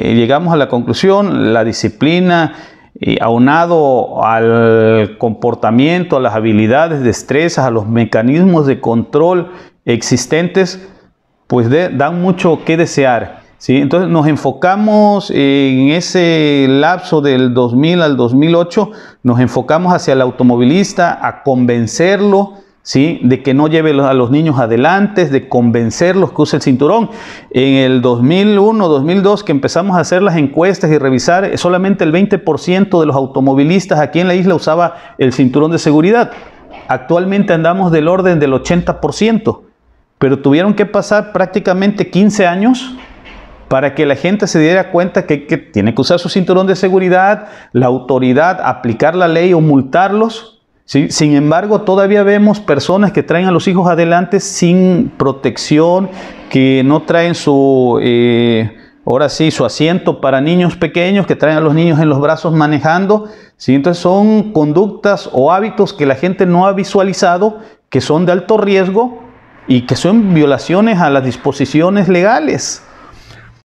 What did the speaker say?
Eh, llegamos a la conclusión, la disciplina eh, aunado al comportamiento, a las habilidades, destrezas, a los mecanismos de control existentes, pues dan mucho que desear. ¿sí? Entonces nos enfocamos en ese lapso del 2000 al 2008, nos enfocamos hacia el automovilista, a convencerlo, ¿sí? de que no lleve a los niños adelante, de convencerlos que use el cinturón. En el 2001, 2002, que empezamos a hacer las encuestas y revisar, eh, solamente el 20% de los automovilistas aquí en la isla usaba el cinturón de seguridad. Actualmente andamos del orden del 80%, pero tuvieron que pasar prácticamente 15 años para que la gente se diera cuenta que, que tiene que usar su cinturón de seguridad, la autoridad aplicar la ley o multarlos sin embargo, todavía vemos personas que traen a los hijos adelante sin protección, que no traen su, eh, ahora sí, su asiento para niños pequeños, que traen a los niños en los brazos manejando. Entonces son conductas o hábitos que la gente no ha visualizado, que son de alto riesgo y que son violaciones a las disposiciones legales.